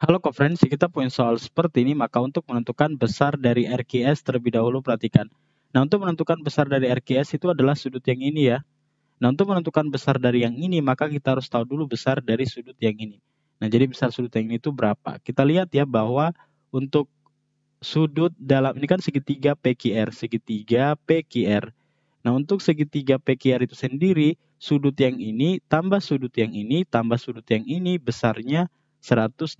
Halo friends, kita punya soal seperti ini, maka untuk menentukan besar dari RQS terlebih dahulu perhatikan. Nah, untuk menentukan besar dari RQS itu adalah sudut yang ini ya. Nah, untuk menentukan besar dari yang ini, maka kita harus tahu dulu besar dari sudut yang ini. Nah, jadi besar sudut yang ini itu berapa? Kita lihat ya bahwa untuk sudut dalam, ini kan segitiga PQR, segitiga PQR. Nah, untuk segitiga PQR itu sendiri, sudut yang ini tambah sudut yang ini, tambah sudut yang ini, besarnya 180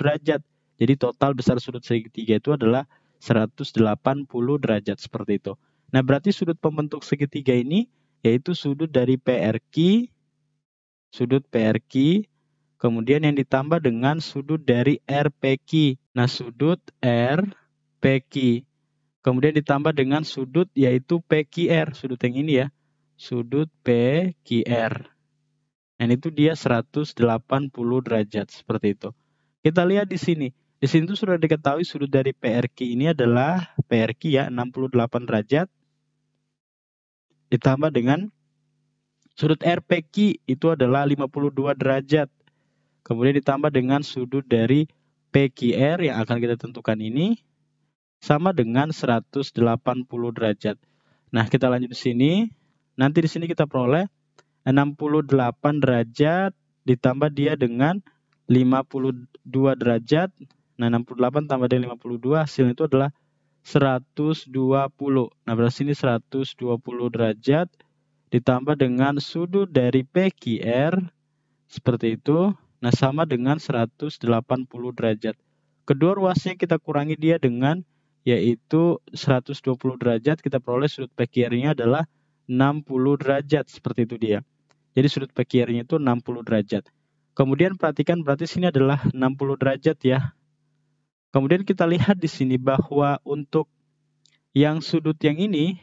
derajat. Jadi total besar sudut segitiga itu adalah 180 derajat seperti itu. Nah, berarti sudut pembentuk segitiga ini yaitu sudut dari PRQ, sudut PRQ, kemudian yang ditambah dengan sudut dari RPQ. Nah, sudut RPQ. Kemudian ditambah dengan sudut yaitu PQR, sudut yang ini ya. Sudut PQR. Dan itu dia 180 derajat seperti itu. Kita lihat di sini. Di sini tuh sudah diketahui sudut dari PRQ ini adalah PRQ ya 68 derajat ditambah dengan sudut RPQ itu adalah 52 derajat. Kemudian ditambah dengan sudut dari PQR yang akan kita tentukan ini sama dengan 180 derajat. Nah, kita lanjut di sini. Nanti di sini kita peroleh 68 derajat ditambah dia dengan 52 derajat. Nah, 68 tambah dengan 52 hasilnya itu adalah 120. Nah, berarti ini 120 derajat ditambah dengan sudut dari PQR seperti itu. Nah, sama dengan 180 derajat. Kedua ruasnya kita kurangi dia dengan yaitu 120 derajat. Kita peroleh sudut PQR-nya adalah 60 derajat seperti itu dia. Jadi sudut pqr itu 60 derajat. Kemudian perhatikan berarti sini adalah 60 derajat ya. Kemudian kita lihat di sini bahwa untuk yang sudut yang ini,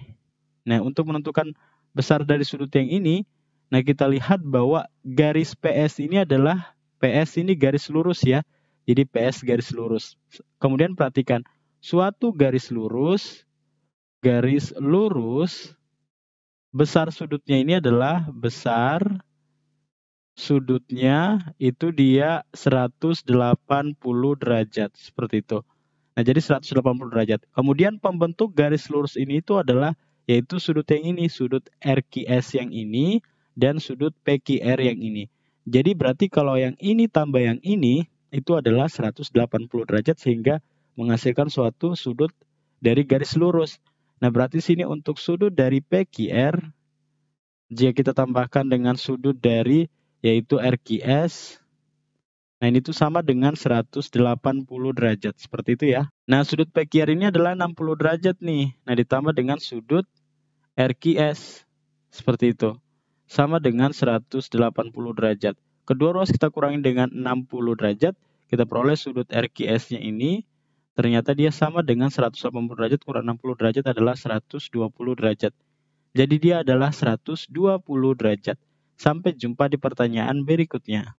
nah untuk menentukan besar dari sudut yang ini, nah kita lihat bahwa garis PS ini adalah PS ini garis lurus ya. Jadi PS garis lurus. Kemudian perhatikan, suatu garis lurus, garis lurus besar sudutnya ini adalah besar sudutnya itu dia 180 derajat seperti itu. Nah, jadi 180 derajat. Kemudian pembentuk garis lurus ini itu adalah yaitu sudut yang ini, sudut RQS yang ini dan sudut PQR yang ini. Jadi berarti kalau yang ini tambah yang ini itu adalah 180 derajat sehingga menghasilkan suatu sudut dari garis lurus. Nah, berarti sini untuk sudut dari PQR, jika kita tambahkan dengan sudut dari yaitu RQS, nah ini tuh sama dengan 180 derajat, seperti itu ya. Nah, sudut PQR ini adalah 60 derajat nih. Nah, ditambah dengan sudut RQS, seperti itu. Sama dengan 180 derajat. Kedua ruas kita kurangi dengan 60 derajat, kita peroleh sudut RQS-nya ini ternyata dia sama dengan 180 derajat kurang 60 derajat adalah 120 derajat. Jadi dia adalah 120 derajat. Sampai jumpa di pertanyaan berikutnya.